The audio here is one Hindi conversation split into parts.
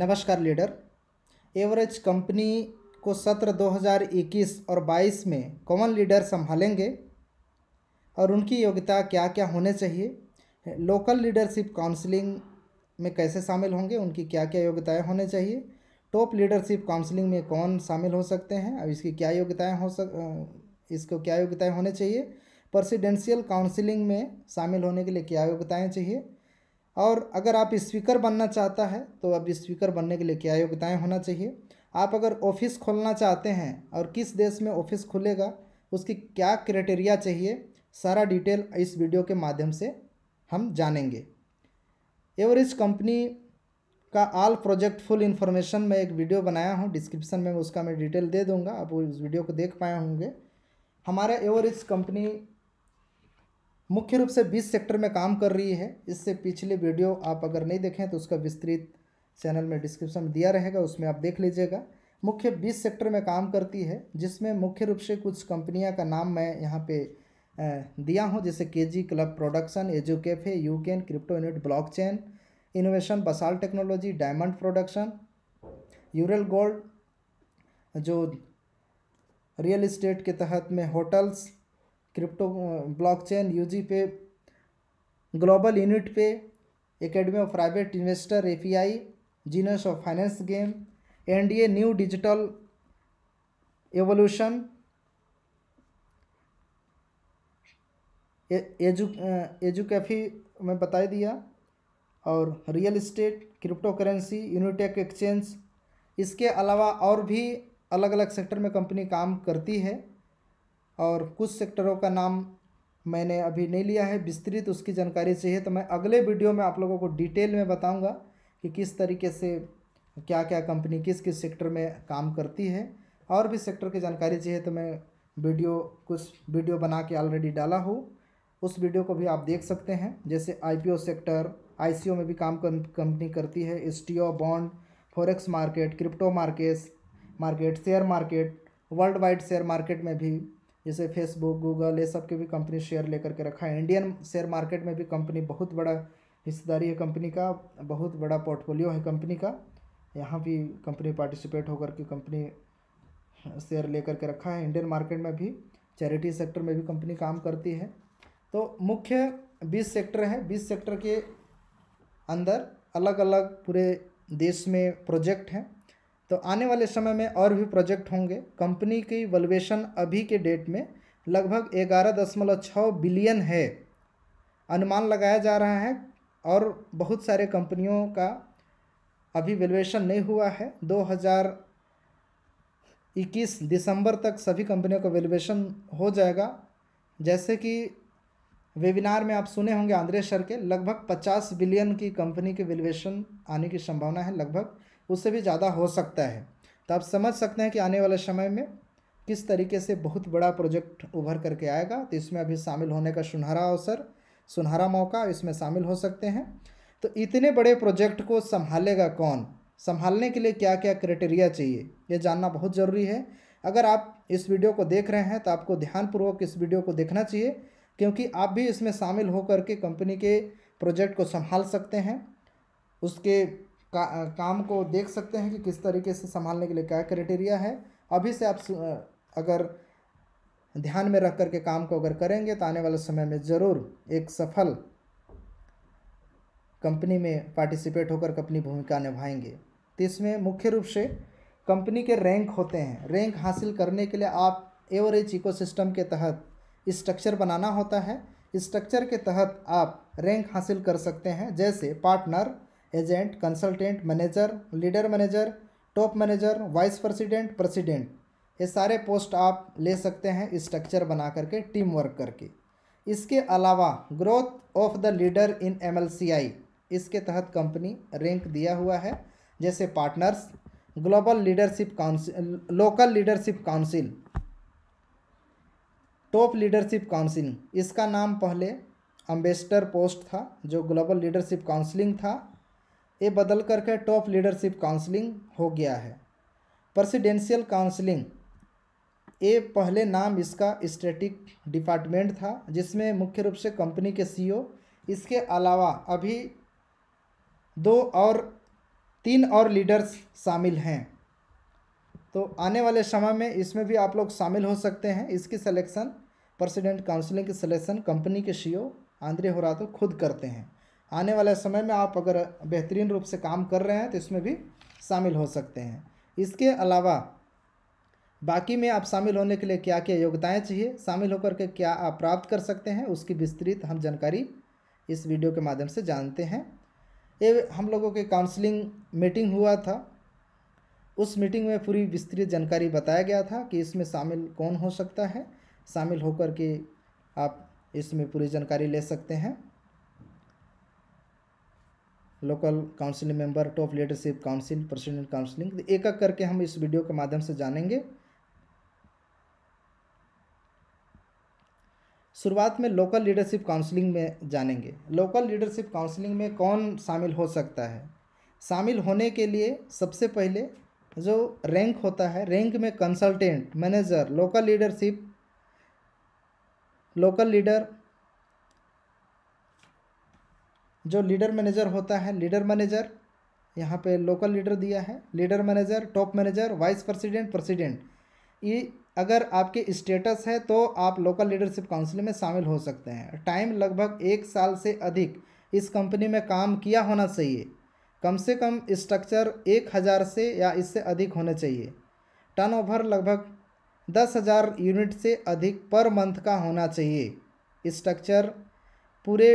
नमस्कार लीडर एवरेज कंपनी को सत्र 2021 और 22 में कॉमन लीडर संभालेंगे और उनकी योग्यता क्या क्या होने चाहिए लोकल लीडरशिप काउंसलिंग में कैसे शामिल होंगे उनकी क्या क्या योग्यताएं होने चाहिए टॉप लीडरशिप काउंसलिंग में कौन शामिल हो सकते हैं अब इसकी क्या योग्यताएं हो सक इसको क्या योग्यताएं होने चाहिए प्रेसिडेंशियल काउंसलिंग में शामिल होने के लिए क्या योग्यताएं चाहिए और अगर आप स्पीकर बनना चाहता है तो अब स्पीकर बनने के लिए क्या योग्यताएँ होना चाहिए आप अगर ऑफिस खोलना चाहते हैं और किस देश में ऑफिस खुलेगा उसकी क्या क्राइटेरिया चाहिए सारा डिटेल इस वीडियो के माध्यम से हम जानेंगे एवरेज कंपनी का आल प्रोजेक्ट फुल इन्फॉर्मेशन मैं एक वीडियो बनाया हूँ डिस्क्रिप्शन में उसका मैं डिटेल दे दूँगा आप उस वीडियो को देख पाए होंगे हमारा एवरेज कंपनी मुख्य रूप से बीस सेक्टर में काम कर रही है इससे पिछले वीडियो आप अगर नहीं देखें तो उसका विस्तृत चैनल में डिस्क्रिप्शन दिया रहेगा उसमें आप देख लीजिएगा मुख्य बीस सेक्टर में काम करती है जिसमें मुख्य रूप से कुछ कंपनियां का नाम मैं यहाँ पे दिया हूँ जैसे के जी क्लब प्रोडक्शन एजो कैफे यूकेन क्रिप्टो यूनिट ब्लॉकचेन इनोवेशन बसाल टेक्नोलॉजी डायमंड प्रोडक्शन यूरल गोल्ड जो रियल इस्टेट के तहत में होटल्स क्रिप्टो ब्लॉकचेन यूजी पे ग्लोबल यूनिट पे academy of private investor API genius of finance game NDA new digital evolution एजु एजुकेफी में बता दिया और real estate cryptocurrency Unitech exchange इसके अलावा और भी अलग अलग सेक्टर में कंपनी काम करती है और कुछ सेक्टरों का नाम मैंने अभी नहीं लिया है विस्तृत उसकी जानकारी चाहिए तो मैं अगले वीडियो में आप लोगों को डिटेल में बताऊंगा कि किस तरीके से क्या क्या कंपनी किस किस सेक्टर में काम करती है और भी सेक्टर की जानकारी चाहिए तो मैं वीडियो कुछ वीडियो बना के ऑलरेडी डाला हूँ उस वीडियो को भी आप देख सकते हैं जैसे आई सेक्टर आई में भी काम कंपनी करती है एस bond forex market crypto market market share market worldwide share market में भी जैसे फेसबुक गूगल ये सब के भी कंपनी शेयर लेकर के रखा है इंडियन शेयर मार्केट में भी कंपनी बहुत बड़ा हिस्सेदारी है कंपनी का बहुत बड़ा पोर्टफोलियो है कंपनी का यहाँ भी कंपनी पार्टिसिपेट होकर के कंपनी शेयर लेकर के रखा है इंडियन मार्केट में भी चैरिटी सेक्टर में भी कंपनी काम करती है तो मुख्य बीस सेक्टर हैं बीस सेक्टर के अंदर अलग अलग पूरे देश में प्रोजेक्ट हैं तो आने वाले समय में और भी प्रोजेक्ट होंगे कंपनी की वलुएशन अभी के डेट में लगभग ग्यारह दशमलव छः बिलियन है अनुमान लगाया जा रहा है और बहुत सारे कंपनियों का अभी वैल्यूएशन नहीं हुआ है 2021 दिसंबर तक सभी कंपनियों का वैल्यूएशन हो जाएगा जैसे कि वेबिनार में आप सुने होंगे आंद्रे सर के लगभग 50 बिलियन की कंपनी के वैल्यूएशन आने की संभावना है लगभग उससे भी ज़्यादा हो सकता है तो आप समझ सकते हैं कि आने वाले समय में किस तरीके से बहुत बड़ा प्रोजेक्ट उभर करके आएगा तो इसमें अभी शामिल होने का सुनहरा अवसर सुनहरा मौका इसमें शामिल हो सकते हैं तो इतने बड़े प्रोजेक्ट को संभालेगा कौन संभालने के लिए क्या क्या क्राइटेरिया चाहिए ये जानना बहुत ज़रूरी है अगर आप इस वीडियो को देख रहे हैं तो आपको ध्यानपूर्वक इस वीडियो को देखना चाहिए क्योंकि आप भी इसमें शामिल होकर के कंपनी के प्रोजेक्ट को संभाल सकते हैं उसके का काम को देख सकते हैं कि किस तरीके से संभालने के लिए क्या क्राइटेरिया है अभी से आप अगर ध्यान में रख करके काम को अगर करेंगे तो आने वाले समय में ज़रूर एक सफल कंपनी में पार्टिसिपेट होकर अपनी भूमिका निभाएंगे तो इसमें मुख्य रूप से कंपनी के रैंक होते हैं रैंक हासिल करने के लिए आप एवरेज इकोसिस्टम के तहत स्ट्रक्चर बनाना होता है स्ट्रक्चर के तहत आप रैंक हासिल कर सकते हैं जैसे partner agent consultant manager leader manager top manager vice president president ये सारे पोस्ट आप ले सकते हैं स्ट्रक्चर बना करके टीम वर्क करके इसके अलावा ग्रोथ ऑफ द लीडर इन एम इसके तहत कंपनी रैंक दिया हुआ है जैसे partners global leadership council local leadership council top leadership council इसका नाम पहले अम्बेसडर पोस्ट था जो ग्लोबल लीडरशिप काउंसिलिंग था ये बदल करके टॉप लीडरशिप काउंसलिंग हो गया है प्रेसिडेंशियल काउंसलिंग ये पहले नाम इसका स्टेटिक डिपार्टमेंट था जिसमें मुख्य रूप से कंपनी के सीईओ e इसके अलावा अभी दो और तीन और लीडर्स शामिल हैं तो आने वाले समय में इसमें भी आप लोग शामिल हो सकते हैं इसकी सिलेक्शन प्रेसिडेंट काउंसलिंग की सिलेक्शन कंपनी के सीईओ e आंद्रे होरातो खुद करते हैं आने वाले समय में आप अगर बेहतरीन रूप से काम कर रहे हैं तो इसमें भी शामिल हो सकते हैं इसके अलावा बाकी में आप शामिल होने के लिए क्या क्या योग्यताएं चाहिए शामिल होकर के क्या आप प्राप्त कर सकते हैं उसकी विस्तृत हम जानकारी इस वीडियो के माध्यम से जानते हैं ये हम लोगों के काउंसलिंग मीटिंग हुआ था उस मीटिंग में पूरी विस्तृत जानकारी बताया गया था कि इसमें शामिल कौन हो सकता है शामिल होकर के आप इसमें पूरी जानकारी ले सकते हैं local council member top leadership council president counselling एक एक करके हम इस वीडियो के माध्यम से जानेंगे शुरुआत में लोकल लीडरशिप काउंसिलिंग में जानेंगे लोकल लीडरशिप काउंसिलिंग में कौन शामिल हो सकता है शामिल होने के लिए सबसे पहले जो रैंक होता है रैंक में consultant manager local leadership local leader जो लीडर मैनेजर होता है लीडर मैनेजर यहाँ पे लोकल लीडर दिया है leader manager top manager vice president president ये अगर आपके स्टेटस है तो आप लोकल लीडरशिप काउंसिल में शामिल हो सकते हैं टाइम लगभग एक साल से अधिक इस कंपनी में काम किया होना चाहिए कम से कम स्ट्रक्चर एक हज़ार से या इससे अधिक होने चाहिए टर्नओवर लगभग दस हज़ार यूनिट से अधिक पर मंथ का होना चाहिए स्ट्रक्चर पूरे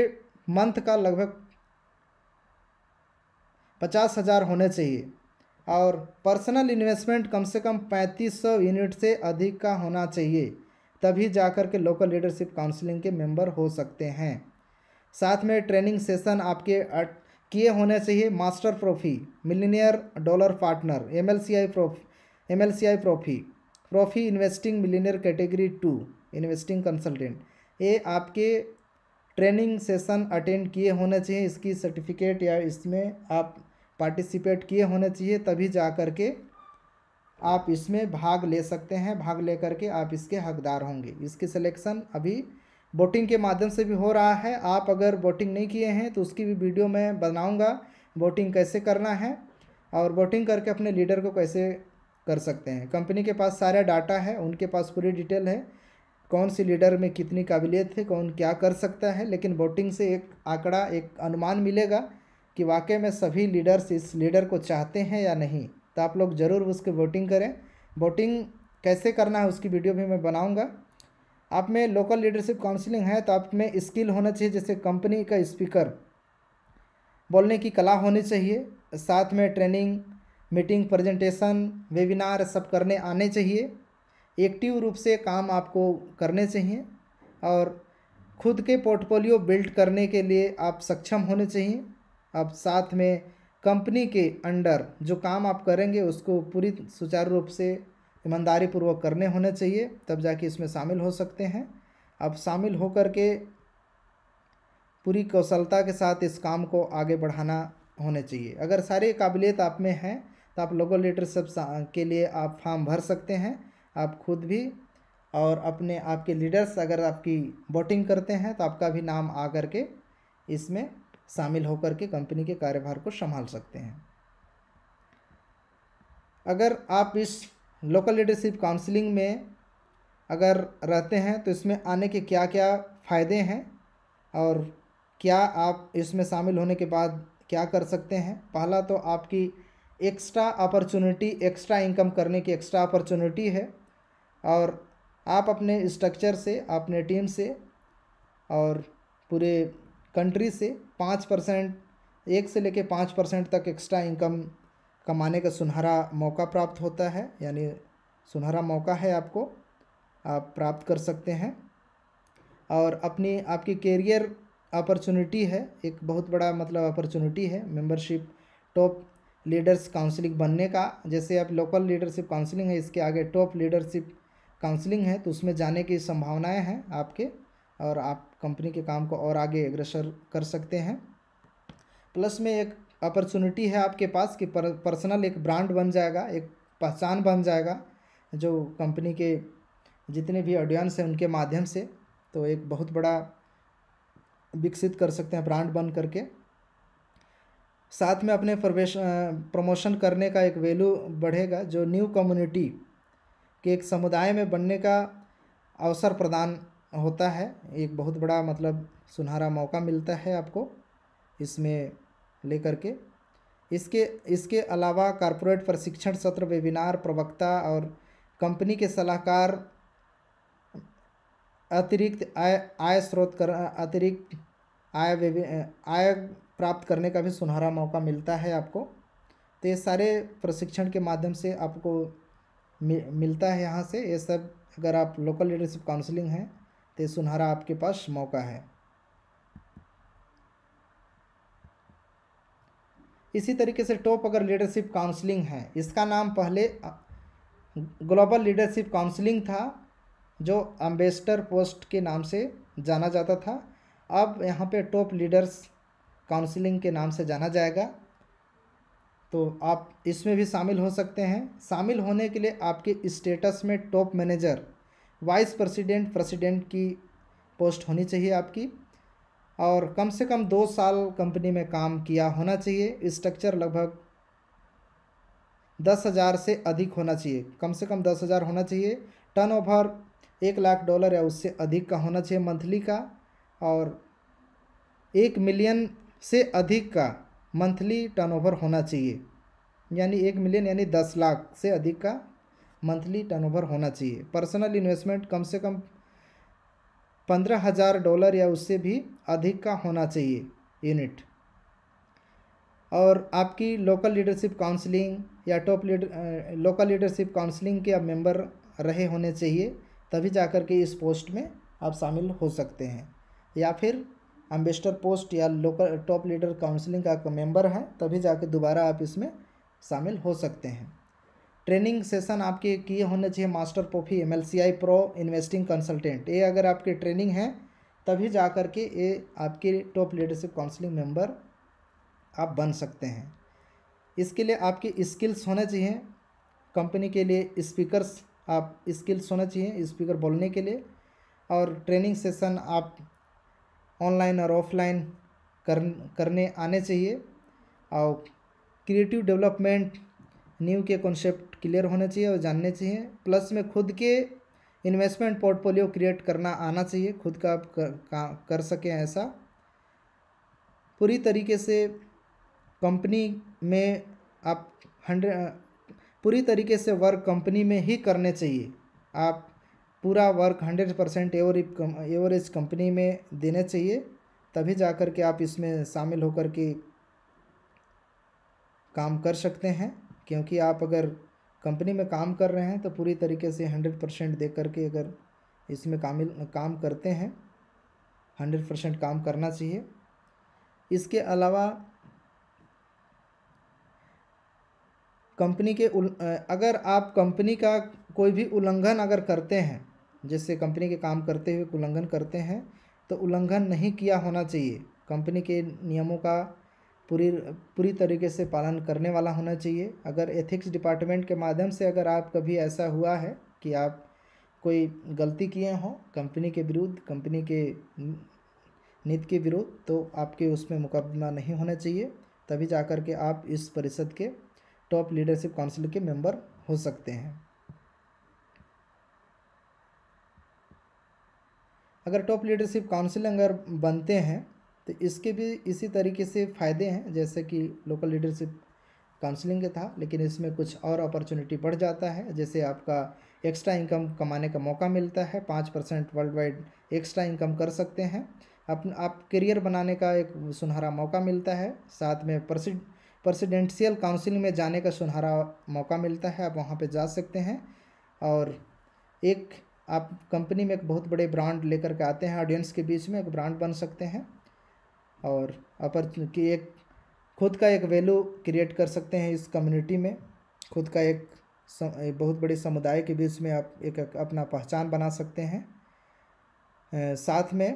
मंथ का लगभग पचास हज़ार होने चाहिए और पर्सनल इन्वेस्टमेंट कम से कम पैंतीस सौ यूनिट से अधिक का होना चाहिए तभी जाकर के लोकल लीडरशिप काउंसिलिंग के मेंबर हो सकते हैं साथ में ट्रेनिंग सेशन आपके किए होने चाहिए मास्टर प्रोफी millionaire dollar partner M L C I प्रोफ एम एल सी आई प्रोफी प्रोफी investing millionaire category two investing consultant ये आपके ट्रेनिंग सेशन अटेंड किए होने चाहिए इसकी सर्टिफिकेट या इसमें आप पार्टिसिपेट किए होने चाहिए तभी जा कर के आप इसमें भाग ले सकते हैं भाग ले करके आप इसके हकदार होंगे इसकी सिलेक्शन अभी वोटिंग के माध्यम से भी हो रहा है आप अगर वोटिंग नहीं किए हैं तो उसकी भी वीडियो मैं बनाऊँगा वोटिंग कैसे करना है और वोटिंग करके अपने लीडर को कैसे कर सकते हैं कंपनी के पास सारा डाटा है उनके पास पूरी डिटेल है कौन सी लीडर में कितनी काबिलियत है कौन क्या कर सकता है लेकिन वोटिंग से एक आंकड़ा एक अनुमान मिलेगा कि वाकई में सभी लीडर्स इस लीडर को चाहते हैं या नहीं तो आप लोग ज़रूर उसके वोटिंग करें वोटिंग कैसे करना है उसकी वीडियो भी मैं बनाऊँगा आप में लोकल लीडरशिप काउंसिलिंग है तो आप में स्किल होना चाहिए जैसे कंपनी का स्पीकर बोलने की कला होनी चाहिए साथ में ट्रेनिंग मीटिंग प्रेजेंटेशन वेबिनार सब करने आने चाहिए एक्टिव रूप से काम आपको करने चाहिए और खुद के पोर्टफोलियो बिल्ड करने के लिए आप सक्षम होने चाहिए अब साथ में कंपनी के अंडर जो काम आप करेंगे उसको पूरी सुचारू रूप से ईमानदारी पूर्वक करने होने चाहिए तब जाके इसमें शामिल हो सकते हैं आप शामिल होकर के पूरी कौशलता के साथ इस काम को आगे बढ़ाना होने चाहिए अगर सारी काबिलियत आप में हैं तो आप लोकल लीडरशिप के लिए आप फॉर्म भर सकते हैं आप खुद भी और अपने आपके लीडर्स अगर आपकी वोटिंग करते हैं तो आपका भी नाम आ कर के इसमें शामिल होकर के कंपनी के कार्यभार को संभाल सकते हैं अगर आप इस लोकल लीडरशिप काउंसलिंग में अगर रहते हैं तो इसमें आने के क्या क्या फ़ायदे हैं और क्या आप इसमें शामिल होने के बाद क्या कर सकते हैं पहला तो आपकी एक्स्ट्रा अपॉर्चुनिटी एक्स्ट्रा इनकम करने की एक्स्ट्रा अपॉर्चुनिटी है और आप अपने स्ट्रक्चर से अपने टीम से और पूरे कंट्री से पाँच परसेंट एक से लेके पाँच परसेंट तक एक्स्ट्रा इनकम कमाने का सुनहरा मौका प्राप्त होता है यानी सुनहरा मौका है आपको आप प्राप्त कर सकते हैं और अपनी आपकी कैरियर अपॉर्चुनिटी है एक बहुत बड़ा मतलब अपॉर्चुनिटी है मेंबरशिप टॉप लीडर्स काउंसलिंग बनने का जैसे आप लोकल लीडरशिप काउंसलिंग है इसके आगे टॉप लीडरशिप काउंसलिंग है तो उसमें जाने की संभावनाएं हैं आपके और आप कंपनी के काम को और आगे अग्रसर कर सकते हैं प्लस में एक अपॉर्चुनिटी है आपके पास कि पर, पर्सनल एक ब्रांड बन जाएगा एक पहचान बन जाएगा जो कंपनी के जितने भी ऑडियंस हैं उनके माध्यम से तो एक बहुत बड़ा विकसित कर सकते हैं ब्रांड बन करके साथ में अपने प्रवेश प्रमोशन करने का एक वैल्यू बढ़ेगा जो न्यू कम्युनिटी के एक समुदाय में बनने का अवसर प्रदान होता है एक बहुत बड़ा मतलब सुनहरा मौका मिलता है आपको इसमें लेकर के इसके इसके अलावा कॉरपोरेट प्रशिक्षण सत्र वेबिनार प्रवक्ता और कंपनी के सलाहकार अतिरिक्त आय आय स्रोत कर अतिरिक्त आय आय प्राप्त करने का भी सुनहरा मौका मिलता है आपको तो ये सारे प्रशिक्षण के माध्यम से आपको मि, मिलता है यहाँ से ये सब अगर आप लोकल लीडरशिप काउंसलिंग हैं तो सुनहरा आपके पास मौका है इसी तरीके से टॉप अगर लीडरशिप काउंसलिंग है इसका नाम पहले ग्लोबल लीडरशिप काउंसलिंग था जो अम्बेसडर पोस्ट के नाम से जाना जाता था अब यहाँ पे टॉप लीडर्स काउंसलिंग के नाम से जाना जाएगा तो आप इसमें भी शामिल हो सकते हैं शामिल होने के लिए आपके स्टेटस में top manager vice president president की पोस्ट होनी चाहिए आपकी और कम से कम दो साल कंपनी में काम किया होना चाहिए स्ट्रक्चर लगभग दस हज़ार से अधिक होना चाहिए कम से कम दस हज़ार होना चाहिए टर्नओवर एक लाख डॉलर या उससे अधिक का होना चाहिए मंथली का और एक मिलियन से अधिक का मंथली टर्नओवर होना चाहिए यानी एक मिलियन यानी दस लाख से अधिक का मंथली टर्नओवर होना चाहिए पर्सनल इन्वेस्टमेंट कम से कम पंद्रह हज़ार डॉलर या उससे भी अधिक का होना चाहिए यूनिट और आपकी लोकल लीडरशिप काउंसलिंग या top leader local leadership counselling के आप मेंबर रहे होने चाहिए तभी जा के इस पोस्ट में आप शामिल हो सकते हैं या फिर एम्बेसडर पोस्ट या लोकल टॉप लीडर काउंसलिंग का मेंबर है तभी जाके दोबारा आप इसमें शामिल हो सकते हैं ट्रेनिंग सेशन आपके किए होने चाहिए मास्टर पोफी एम प्रो इन्वेस्टिंग कंसल्टेंट ये अगर आपके ट्रेनिंग है तभी जा कर के ये आपके टॉप लीडरशिप काउंसलिंग मेंबर आप बन सकते हैं इसके लिए आपके स्किल्स होने चाहिए कंपनी के लिए स्पीकर्स आप स्किल्स होना चाहिए स्पीकर बोलने के लिए और ट्रेनिंग सेशन आप ऑनलाइन और ऑफलाइन कर करने आने चाहिए और क्रिएटिव डेवलपमेंट न्यू के कॉन्सेप्ट क्लियर होने चाहिए और जानने चाहिए प्लस में खुद के इन्वेस्टमेंट पोर्टफोलियो क्रिएट करना आना चाहिए खुद का आप कर, कर सकें ऐसा पूरी तरीके से कंपनी में आप हंड्रेड पूरी तरीके से वर्क कंपनी में ही करने चाहिए आप पूरा work hundred percent average company में देने चाहिए तभी जा कर के आप इसमें शामिल होकर के काम कर सकते हैं क्योंकि आप अगर कंपनी में काम कर रहे हैं तो पूरी तरीके से हंड्रेड परसेंट दे करके अगर इसमें कामिल काम करते हैं हंड्रेड परसेंट काम करना चाहिए इसके अलावा कंपनी के उल अगर आप कंपनी का कोई भी उल्लंघन अगर करते हैं जैसे कंपनी के काम करते हुए उल्लंघन करते हैं तो उल्लंघन नहीं किया होना चाहिए कंपनी के नियमों का पूरी पूरी तरीके से पालन करने वाला होना चाहिए अगर एथिक्स डिपार्टमेंट के माध्यम से अगर आप कभी ऐसा हुआ है कि आप कोई गलती किए हों कंपनी के विरुद्ध कंपनी के नीति के विरुद्ध तो आपके उसमें मुकदमा नहीं होना चाहिए तभी जा के आप इस परिषद के टॉप लीडरशिप काउंसिल के मेंबर हो सकते हैं अगर टॉप लीडरशिप काउंसिल अगर बनते हैं तो इसके भी इसी तरीके से फ़ायदे हैं जैसे कि लोकल लीडरशिप काउंसलिंग का था लेकिन इसमें कुछ और अपॉर्चुनिटी बढ़ जाता है जैसे आपका एक्स्ट्रा इनकम कमाने का मौका मिलता है पाँच percent world wide extra income कर सकते हैं अपन आप करियर बनाने का एक सुनहरा मौका मिलता है साथ में प्रसिड प्रेसिडेंशियल काउंसिलिंग में जाने का सुनहरा मौका मिलता है आप वहाँ पर जा सकते हैं और एक आप कंपनी में एक बहुत बड़े ब्रांड लेकर के आते हैं ऑडियंस के बीच में एक ब्रांड बन सकते हैं और अपर की एक खुद का एक वैल्यू क्रिएट कर सकते हैं इस कम्युनिटी में खुद का एक बहुत बड़े समुदाय के बीच में आप एक, एक अपना पहचान बना सकते हैं साथ में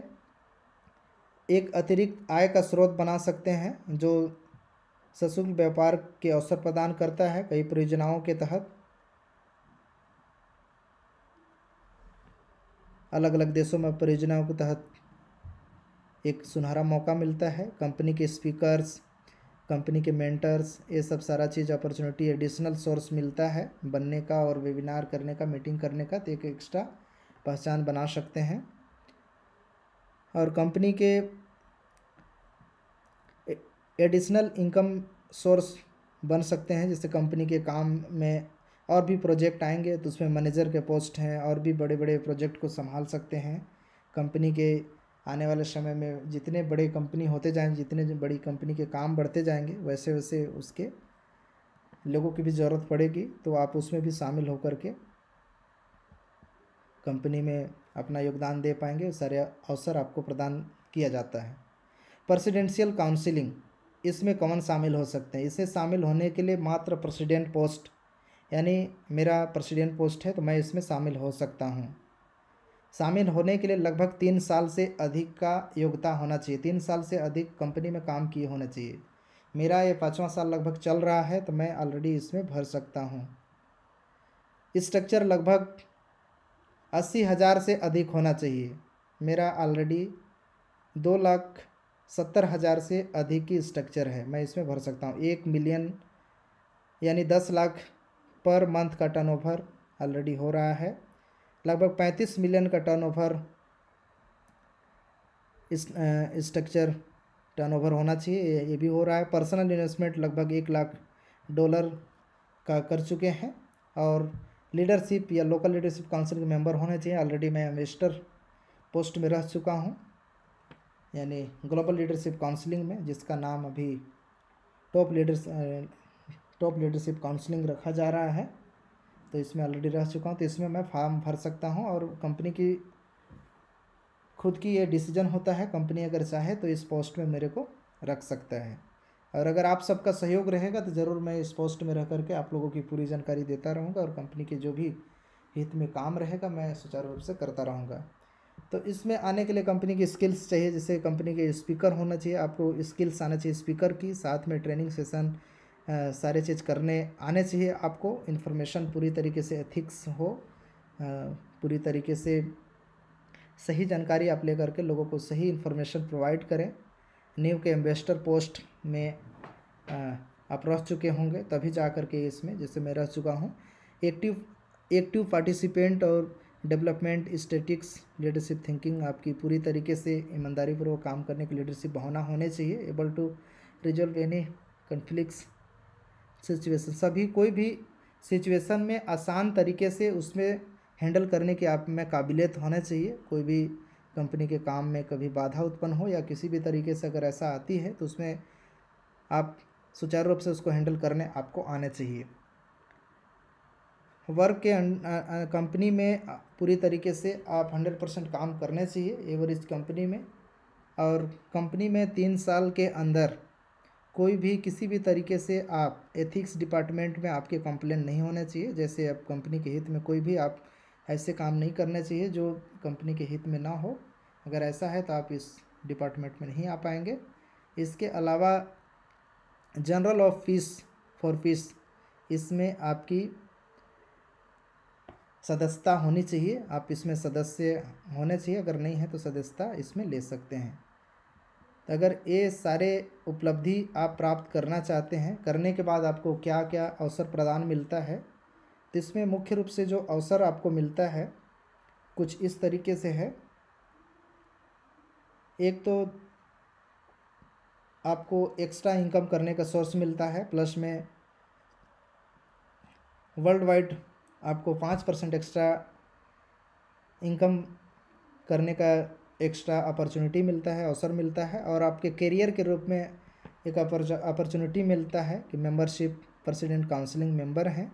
एक अतिरिक्त आय का स्रोत बना सकते हैं जो सशुल्क व्यापार के अवसर प्रदान करता है कई परियोजनाओं के तहत अलग अलग देशों में परियोजनाओं के तहत एक सुनहरा मौका मिलता है कंपनी के स्पीकर्स कंपनी के मेंटर्स ये सब सारा चीज़ अपॉर्चुनिटी एडिशनल सोर्स मिलता है बनने का और वेबिनार करने का मीटिंग करने का तो एक एक्स्ट्रा पहचान बना सकते हैं और कंपनी के एडिशनल इनकम सोर्स बन सकते हैं जैसे कंपनी के काम में और भी प्रोजेक्ट आएंगे तो उसमें मैनेजर के पोस्ट हैं और भी बड़े बड़े प्रोजेक्ट को संभाल सकते हैं कंपनी के आने वाले समय में जितने बड़े कंपनी होते जाएंगे जितने बड़ी कंपनी के काम बढ़ते जाएंगे वैसे वैसे उसके लोगों की भी ज़रूरत पड़ेगी तो आप उसमें भी शामिल होकर के कंपनी में अपना योगदान दे पाएंगे सारे अवसर आपको प्रदान किया जाता है प्रेसिडेंशियल काउंसिलिंग इसमें कौन शामिल हो सकते हैं इसे शामिल होने के लिए मात्र प्रेसिडेंट पोस्ट यानी मेरा प्रेसिडेंट पोस्ट है तो मैं इसमें शामिल हो सकता हूँ शामिल होने के लिए लगभग तीन साल से अधिक का योग्यता होना चाहिए तीन साल से अधिक कंपनी में काम किए होना चाहिए मेरा ये पाँचवा साल लगभग चल रहा है तो मैं ऑलरेडी इसमें भर सकता हूँ स्ट्रक्चर लगभग अस्सी हज़ार से अधिक होना चाहिए मेरा ऑलरेडी दो लाख सत्तर हज़ार से अधिक की स्ट्रक्चर है मैं इसमें भर सकता हूँ एक मिलियन यानी दस लाख पर मंथ का टर्नओवर ऑलरेडी हो रहा है लगभग पैंतीस मिलियन का टर्नओवर इस स्ट्रक्चर टर्नओवर होना चाहिए ये भी हो रहा है पर्सनल इन्वेस्टमेंट लगभग एक लाख डॉलर का कर चुके हैं और लीडरशिप या लोकल लीडरशिप काउंसिल के मेंबर होने चाहिए ऑलरेडी मैं इन्वेस्टर पोस्ट में रह चुका हूँ यानी ग्लोबल लीडरशिप काउंसलिंग में जिसका नाम अभी top leaders top leadership counselling रखा जा रहा है तो इसमें ऑलरेडी रह चुका हूँ तो इसमें मैं फॉर्म भर सकता हूँ और कंपनी की खुद की ये डिसीजन होता है कंपनी अगर चाहे तो इस पोस्ट में मेरे को रख सकता है और अगर आप सबका सहयोग रहेगा तो ज़रूर मैं इस पोस्ट में रह करके आप लोगों की पूरी जानकारी देता रहूँगा और कंपनी के जो भी हित में काम रहेगा मैं सुचारू रूप से करता रहूँगा तो इसमें आने के लिए कंपनी की स्किल्स चाहिए जैसे कंपनी के स्पीकर होना चाहिए आपको स्किल्स आना चाहिए स्पीकर की साथ में ट्रेनिंग सेशन सारे चीज़ करने आने चाहिए आपको इन्फॉर्मेशन पूरी तरीके से एथिक्स हो पूरी तरीके से सही जानकारी आप लेकर के लोगों को सही इन्फॉर्मेशन प्रोवाइड करें न्यू के एम्बेसडर पोस्ट में आप रह चुके होंगे तभी जा कर के इसमें जैसे मैं रह चुका हूँ एक्टिव एक्टिव पार्टिसिपेंट और डेवलपमेंट स्टेटिक्स लीडरशिप थिंकिंग आपकी पूरी तरीके से ईमानदारी पूर्वक काम करने की लीडरशिप भावना होने चाहिए able to resolve any conflicts situation सभी कोई भी सिचुएशन में आसान तरीके से उसमें हैंडल करने की आप में काबिलियत होना चाहिए कोई भी कंपनी के काम में कभी बाधा उत्पन्न हो या किसी भी तरीके से अगर ऐसा आती है तो उसमें आप सुचारू रूप से उसको हैंडल करने आपको आने चाहिए वर्क के अं, अं, अं, कंपनी में पूरी तरीके से आप हंड्रेड परसेंट काम करने चाहिए एवरेज कंपनी में और कंपनी में तीन साल के अंदर कोई भी किसी भी तरीके से आप एथिक्स डिपार्टमेंट में आपके कंप्लेन नहीं होने चाहिए जैसे आप कंपनी के हित में कोई भी आप ऐसे काम नहीं करना चाहिए जो कंपनी के हित में ना हो अगर ऐसा है तो आप इस डिपार्टमेंट में नहीं आ पाएंगे इसके अलावा general of fees for fees इसमें आपकी सदस्यता होनी चाहिए आप इसमें सदस्य होने चाहिए अगर नहीं है तो सदस्यता इसमें ले सकते हैं तो अगर ये सारे उपलब्धि आप प्राप्त करना चाहते हैं करने के बाद आपको क्या क्या अवसर प्रदान मिलता है तो इसमें मुख्य रूप से जो अवसर आपको मिलता है कुछ इस तरीके से है एक तो आपको एक्स्ट्रा इनकम करने का सोर्स मिलता है प्लस में वर्ल्ड वाइड आपको पाँच परसेंट एक्स्ट्रा इनकम करने का एक्स्ट्रा अपॉर्चुनिटी मिलता है अवसर मिलता है और आपके करियर के रूप में एक अपॉर्चुनिटी मिलता है कि मेंबरशिप प्रेसिडेंट काउंसलिंग मेंबर हैं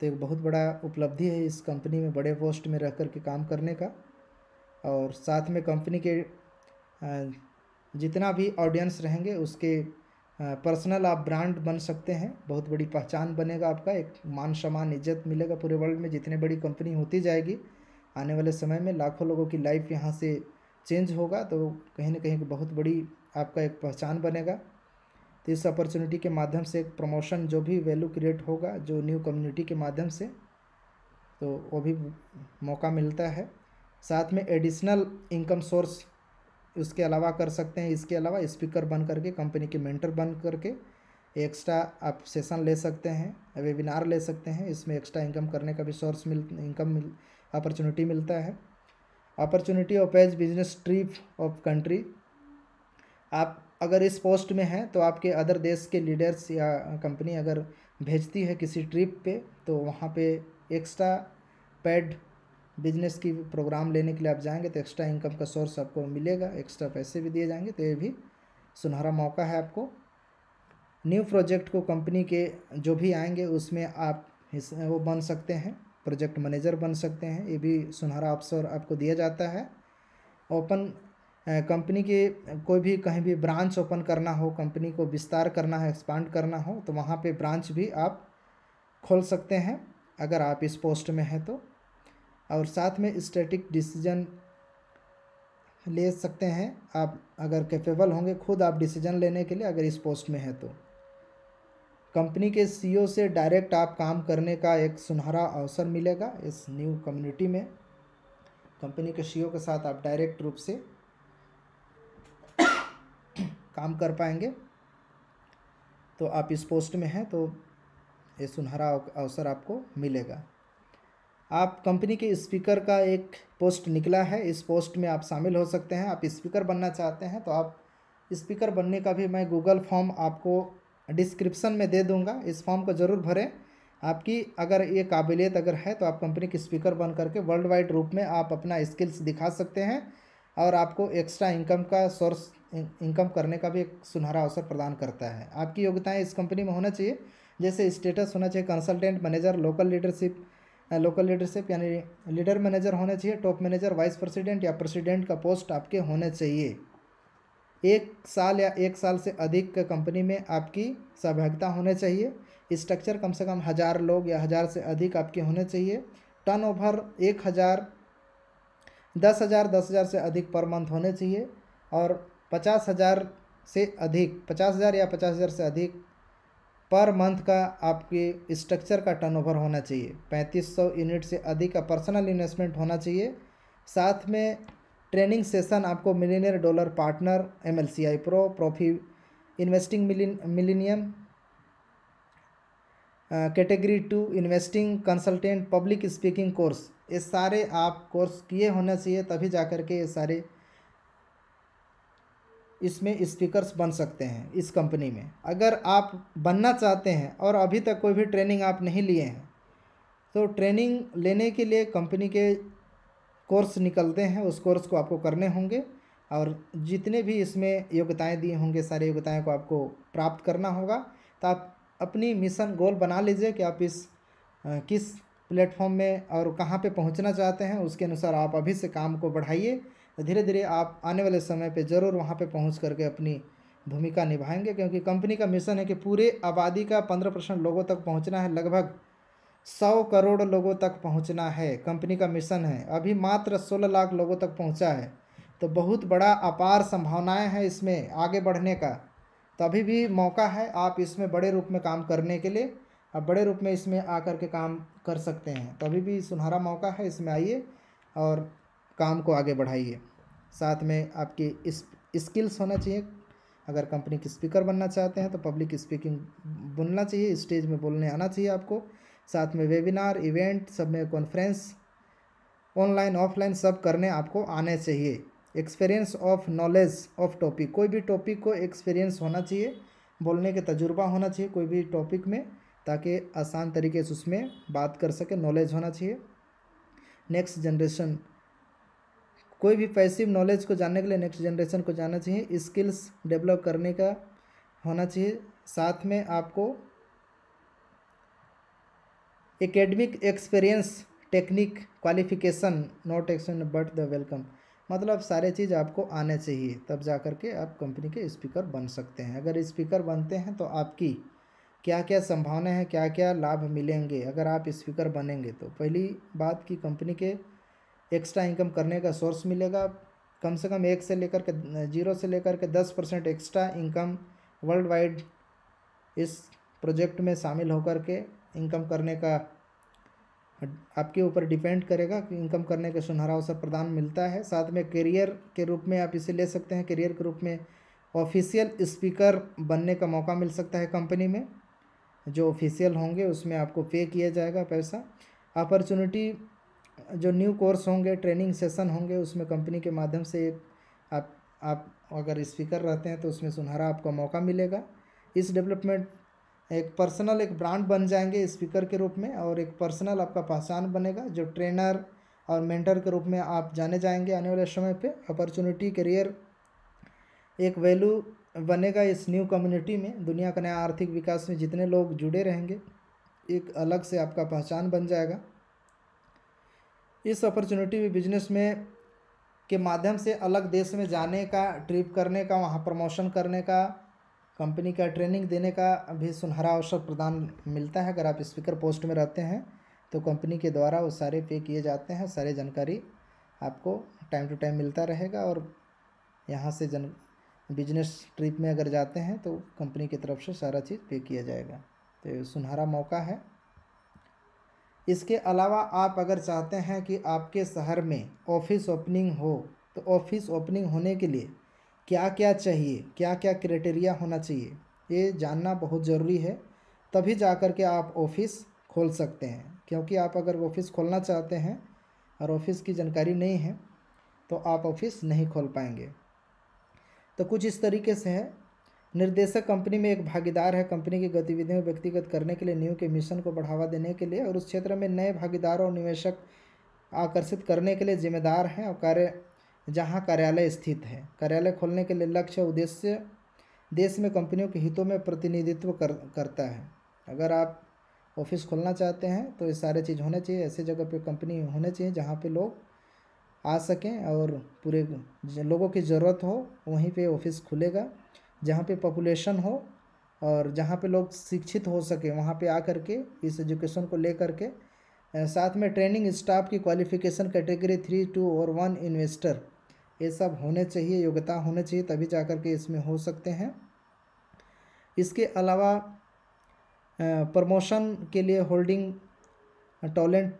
तो एक बहुत बड़ा उपलब्धि है इस कंपनी में बड़े पोस्ट में रह कर के काम करने का और साथ में कंपनी के जितना भी ऑडियंस रहेंगे उसके पर्सनल आप ब्रांड बन सकते हैं बहुत बड़ी पहचान बनेगा आपका एक मान सम्मान इज्जत मिलेगा पूरे वर्ल्ड में जितने बड़ी कंपनी होती जाएगी आने वाले समय में लाखों लोगों की लाइफ यहाँ से चेंज होगा तो कहीं ना कहीं बहुत बड़ी आपका एक पहचान बनेगा तो इस अपॉर्चुनिटी के माध्यम से एक प्रमोशन जो भी वैल्यू क्रिएट होगा जो न्यू कम्युनिटी के माध्यम से तो वो भी मौका मिलता है साथ में एडिशनल इनकम सोर्स उसके अलावा कर सकते हैं इसके अलावा स्पीकर बन करके कंपनी के मेंटर बन करके एक्स्ट्रा आप सेशन ले सकते हैं वेबिनार ले सकते हैं इसमें एक्स्ट्रा इनकम करने का भी सोर्स मिल इनकम मिल अपॉर्चुनिटी मिलता है opportunity of as business trip of country आप अगर इस पोस्ट में हैं तो आपके अदर देश के लीडर्स या कंपनी अगर भेजती है किसी ट्रिप पे तो वहाँ पे एक्स्ट्रा पेड बिजनेस की प्रोग्राम लेने के लिए आप जाएंगे तो एक्स्ट्रा इनकम का सोर्स आपको मिलेगा एक्स्ट्रा पैसे भी दिए जाएंगे तो ये भी सुनहरा मौका है आपको न्यू प्रोजेक्ट को कंपनी के जो भी आएंगे उसमें आप वो बन सकते हैं प्रोजेक्ट मैनेजर बन सकते हैं ये भी सुनहरा अवसर आपको दिया जाता है ओपन कंपनी के कोई भी कहीं भी ब्रांच ओपन करना हो कंपनी को विस्तार करना है एक्सपांड करना हो तो वहाँ पे ब्रांच भी आप खोल सकते हैं अगर आप इस पोस्ट में हैं तो और साथ में स्टैटिक डिसीजन ले सकते हैं आप अगर कैपेबल होंगे खुद आप डिसीजन लेने के लिए अगर इस पोस्ट में हैं तो कंपनी के सीईओ e से डायरेक्ट आप काम करने का एक सुनहरा अवसर मिलेगा इस न्यू कम्युनिटी में कंपनी के सीईओ e के साथ आप डायरेक्ट रूप से काम कर पाएंगे तो आप इस पोस्ट में हैं तो ये सुनहरा अवसर आपको मिलेगा आप कंपनी के स्पीकर का एक पोस्ट निकला है इस पोस्ट में आप शामिल हो सकते हैं आप स्पीकर बनना चाहते हैं तो आप स्पीकर बनने का भी मैं गूगल फॉर्म आपको डिस्क्रिप्सन में दे दूंगा इस फॉर्म को ज़रूर भरें आपकी अगर ये काबिलियत अगर है तो आप कंपनी के स्पीकर बन करके वर्ल्ड वाइड रूप में आप अपना स्किल्स दिखा सकते हैं और आपको एक्स्ट्रा इनकम का सोर्स इनकम करने का भी एक सुनहरा अवसर प्रदान करता है आपकी योग्यताएं इस कंपनी में होना चाहिए जैसे स्टेटस होना चाहिए consultant manager local leadership local leadership यानी लीडर मैनेजर होना चाहिए टॉप मैनेजर वाइस प्रेसिडेंट या प्रेसिडेंट का पोस्ट आपके होने चाहिए एक साल या एक साल से अधिक कंपनी में आपकी सहभागिता होने चाहिए स्ट्रक्चर कम से कम हज़ार लोग या हज़ार से अधिक आपके होने चाहिए टर्न ओवर एक हज़ार दस हज़ार दस हज़ार से अधिक पर मंथ होने चाहिए और पचास हज़ार से अधिक पचास हज़ार या पचास हज़ार से अधिक पर मंथ का आपके स्ट्रक्चर का टर्नओवर होना चाहिए पैंतीस सौ यूनिट से अधिक का पर्सनल इन्वेस्टमेंट होना चाहिए साथ में ट्रेनिंग सेशन आपको millionaire dollar partner M L C I pro प्रोफी investing millennium category two investing consultant public speaking course ये सारे आप कोर्स किए होना चाहिए तभी जा कर के ये सारे इसमें स्पीकर्स बन सकते हैं इस कंपनी में अगर आप बनना चाहते हैं और अभी तक कोई भी ट्रेनिंग आप नहीं लिए हैं तो ट्रेनिंग लेने के लिए कंपनी के कोर्स निकलते हैं उस कोर्स को आपको करने होंगे और जितने भी इसमें योग्यताएं दी होंगे सारी योग्यताएं को आपको प्राप्त करना होगा तो आप अपनी मिशन गोल बना लीजिए कि आप इस किस प्लेटफॉर्म में और कहाँ पे पहुँचना चाहते हैं उसके अनुसार आप अभी से काम को बढ़ाइए धीरे धीरे आप आने वाले समय पर ज़रूर वहाँ पर पहुँच करके अपनी भूमिका निभाएंगे क्योंकि कंपनी का मिशन है कि पूरे आबादी का पंद्रह परसेंट लोगों तक पहुँचना है लगभग सौ करोड़ लोगों तक पहुंचना है कंपनी का मिशन है अभी मात्र सोलह लाख लोगों तक पहुंचा है तो बहुत बड़ा अपार संभावनाएं हैं इसमें आगे बढ़ने का तो अभी भी मौका है आप इसमें बड़े रूप में काम करने के लिए आप बड़े रूप में इसमें आकर के काम कर सकते हैं तो अभी भी सुनहरा मौका है इसमें आइए और काम को आगे बढ़ाइए साथ में आपकी इस स्किल्स होना चाहिए अगर कंपनी के स्पीकर बनना चाहते हैं तो पब्लिक स्पीकिंग बोलना चाहिए स्टेज में बोलने आना चाहिए आपको साथ में वेबिनार इवेंट सब में कॉन्फ्रेंस ऑनलाइन ऑफलाइन सब करने आपको आने चाहिए experience of knowledge of topic कोई भी टॉपिक को एक्सपीरियंस होना चाहिए बोलने के तजुर्बा होना चाहिए कोई भी टॉपिक में ताकि आसान तरीके से उसमें बात कर सके नॉलेज होना चाहिए नेक्स्ट जनरेशन कोई भी पैसिव नॉलेज को जानने के लिए नेक्स्ट जनरेशन को जानना चाहिए स्किल्स डेवलप करने का होना चाहिए साथ में आपको academic experience technique qualification not action but the welcome मतलब सारे चीज़ आपको आने चाहिए तब जा कर के आप कंपनी के स्पीकर बन सकते हैं अगर स्पीकर बनते हैं तो आपकी क्या क्या संभावनाएं हैं क्या क्या लाभ मिलेंगे अगर आप स्पीकर बनेंगे तो पहली बात कि कंपनी के एक्स्ट्रा इनकम करने का सोर्स मिलेगा कम से कम एक से लेकर के जीरो से लेकर के दस percent extra income world wide इस प्रोजेक्ट में शामिल होकर के इनकम करने का आपके ऊपर डिपेंड करेगा कि इनकम करने का सुनहरा अवसर प्रदान मिलता है साथ में करियर के रूप में आप इसे ले सकते हैं करियर के रूप में ऑफिशियल स्पीकर बनने का मौका मिल सकता है कंपनी में जो ऑफिशियल होंगे उसमें आपको पे किया जाएगा पैसा अपॉर्चुनिटी जो न्यू कोर्स होंगे ट्रेनिंग सेशन होंगे उसमें कंपनी के माध्यम से आप आप अगर स्पीकर रहते हैं तो उसमें सुनहरा आपको मौका मिलेगा इस डेवलपमेंट एक पर्सनल एक ब्रांड बन जाएंगे स्पीकर के रूप में और एक पर्सनल आपका पहचान बनेगा जो ट्रेनर और मेंटर के रूप में आप जाने जाएंगे आने वाले समय पे अपॉर्चुनिटी करियर एक वैल्यू बनेगा इस न्यू कम्युनिटी में दुनिया का नया आर्थिक विकास में जितने लोग जुड़े रहेंगे एक अलग से आपका पहचान बन जाएगा इस अपॉर्चुनिटी में बिजनेस में के माध्यम से अलग देश में जाने का ट्रिप करने का वहाँ प्रमोशन करने का कंपनी का ट्रेनिंग देने का भी सुनहरा अवसर प्रदान मिलता है अगर आप स्पीकर पोस्ट में रहते हैं तो कंपनी के द्वारा वो सारे पे किए जाते हैं सारे जानकारी आपको टाइम टू टाइम मिलता रहेगा और यहाँ से जन बिजनेस ट्रिप में अगर जाते हैं तो कंपनी की तरफ से सारा चीज़ पे किया जाएगा तो सुनहरा मौका है इसके अलावा आप अगर चाहते हैं कि आपके शहर में ऑफिस ओपनिंग हो तो ऑफिस ओपनिंग होने के लिए क्या क्या चाहिए क्या क्या क्राइटेरिया होना चाहिए ये जानना बहुत ज़रूरी है तभी जा कर के आप ऑफिस खोल सकते हैं क्योंकि आप अगर ऑफिस खोलना चाहते हैं और ऑफिस की जानकारी नहीं है तो आप ऑफिस नहीं खोल पाएंगे तो कुछ इस तरीके से है निर्देशक कंपनी में एक भागीदार है कंपनी की गतिविधियों को व्यक्तिगत करने के लिए न्यू के मिशन को बढ़ावा देने के लिए और उस क्षेत्र में नए भागीदारों और निवेशक आकर्षित करने के लिए जिम्मेदार हैं और कार्य जहाँ कार्यालय स्थित है कार्यालय खोलने के लिए लक्ष्य उद्देश्य देश में कंपनियों के हितों में प्रतिनिधित्व कर करता है अगर आप ऑफिस खोलना चाहते हैं तो ये सारे चीज़ होने चाहिए ऐसे जगह पे कंपनी होने चाहिए जहाँ पे लोग आ सकें और पूरे लोगों की ज़रूरत हो वहीं पे ऑफिस खुलेगा जहाँ पे पॉपुलेशन हो और जहाँ पे लोग शिक्षित हो सके वहाँ पे आ करके के इस एजुकेशन को लेकर के साथ में ट्रेनिंग स्टाफ की क्वालिफिकेशन कैटेगरी थ्री टू और वन इन्वेस्टर ये सब होने चाहिए योग्यता होने चाहिए तभी जा कर के इसमें हो सकते हैं इसके अलावा प्रमोशन के लिए होल्डिंग टॉलेंट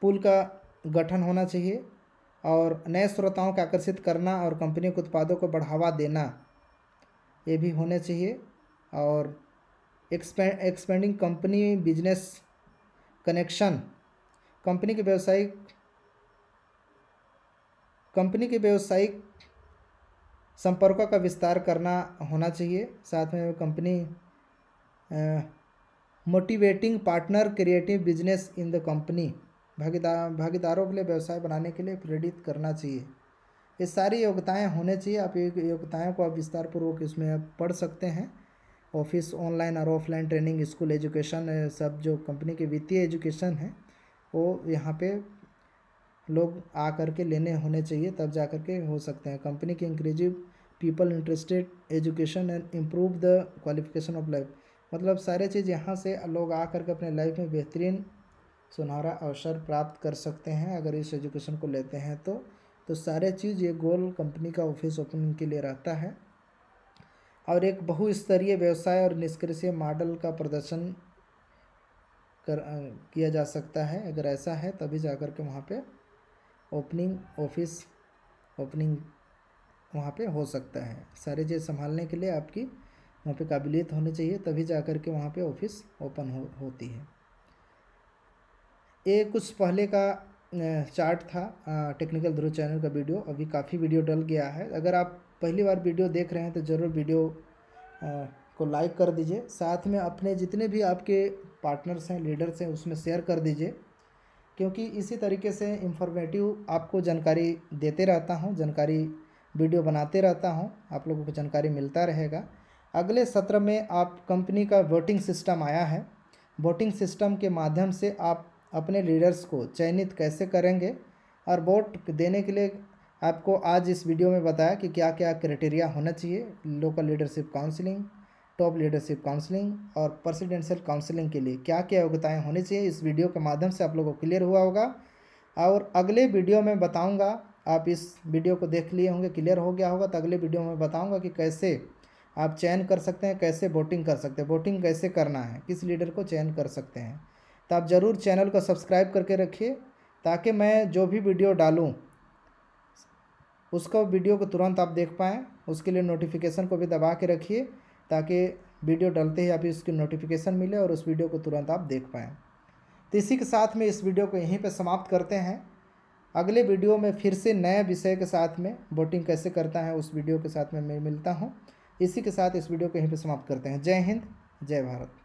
पूल का गठन होना चाहिए और नए श्रोताओं को आकर्षित करना और कंपनी के उत्पादों को बढ़ावा देना ये भी होने चाहिए और expanding company business connection company के व्यावसायिक कंपनी के व्यवसायिक संपर्कों का विस्तार करना होना चाहिए साथ में company motivating partner creative business in the company भागीदार भागीदारों के लिए व्यवसाय बनाने के लिए प्रेरित करना चाहिए ये सारी योग्यताएं होने चाहिए आप ये योग्यताएँ को आप विस्तारपूर्वक इसमें पढ़ सकते हैं ऑफिस ऑनलाइन और ऑफलाइन ट्रेनिंग स्कूल एजुकेशन सब जो कंपनी के वित्तीय एजुकेशन है वो यहाँ पे लोग आ कर के लेने होने चाहिए तब जा कर के हो सकते हैं कंपनी के increasing people interested education and improve the qualification of life मतलब सारे चीज़ यहाँ से लोग आ करके अपने लाइफ में बेहतरीन सुनहरा अवसर प्राप्त कर सकते हैं अगर इस एजुकेशन को लेते हैं तो तो सारे चीज़ ये गोल कंपनी का ऑफिस ओपनिंग के लिए रहता है और एक बहुस्तरीय व्यवसाय और निष्क्रिय मॉडल का प्रदर्शन कर किया जा सकता है अगर ऐसा है तभी जा कर के वहाँ पे ओपनिंग ऑफिस ओपनिंग वहाँ पे हो सकता है सारी चीज़ संभालने के लिए आपकी वहाँ पे काबिलियत होनी चाहिए तभी जा कर के वहाँ पर ऑफिस ओपन हो होती है ये कुछ पहले का चार्ट था टेक्निकल ध्रुव चैनल का वीडियो अभी काफ़ी वीडियो डल गया है अगर आप पहली बार वीडियो देख रहे हैं तो ज़रूर वीडियो को लाइक कर दीजिए साथ में अपने जितने भी आपके पार्टनर्स हैं लीडर्स हैं उसमें शेयर कर दीजिए क्योंकि इसी तरीके से इंफॉर्मेटिव आपको जानकारी देते रहता हूँ जानकारी वीडियो बनाते रहता हूँ आप लोगों को जानकारी मिलता रहेगा अगले सत्र में आप कंपनी का वोटिंग सिस्टम आया है वोटिंग सिस्टम के माध्यम से आप अपने लीडर्स को चयनित कैसे करेंगे और वोट देने के लिए आपको आज इस वीडियो में बताया कि क्या क्या क्राइटेरिया होना चाहिए local leadership counselling top leadership counselling और प्रेसिडेंशियल काउंसलिंग के लिए क्या क्या योग्यताएँ होनी चाहिए इस वीडियो के माध्यम से आप लोगों को क्लियर हुआ होगा और अगले वीडियो में बताऊँगा आप इस वीडियो को देख लिए होंगे क्लियर हो गया होगा तो अगले वीडियो में बताऊँगा कि कैसे आप चयन कर सकते हैं कैसे वोटिंग कर सकते हैं वोटिंग कैसे करना है किस लीडर को चयन कर सकते हैं तो आप ज़रूर चैनल को सब्सक्राइब करके रखिए ताकि मैं जो भी वीडियो डालूँ उसका वीडियो को तुरंत आप देख पाएँ उसके लिए नोटिफिकेशन को भी दबा के रखिए ताकि वीडियो डलते ही आप इसकी नोटिफिकेशन मिले और उस वीडियो को तुरंत आप देख पाएँ तो इसी के साथ में इस वीडियो को यहीं पर समाप्त करते हैं अगले वीडियो में फिर से नए विषय के साथ में वोटिंग कैसे करता है उस वीडियो के साथ में मैं मिलता हूँ इसी के साथ इस वीडियो को यहीं पर समाप्त करते हैं जय हिंद जय भारत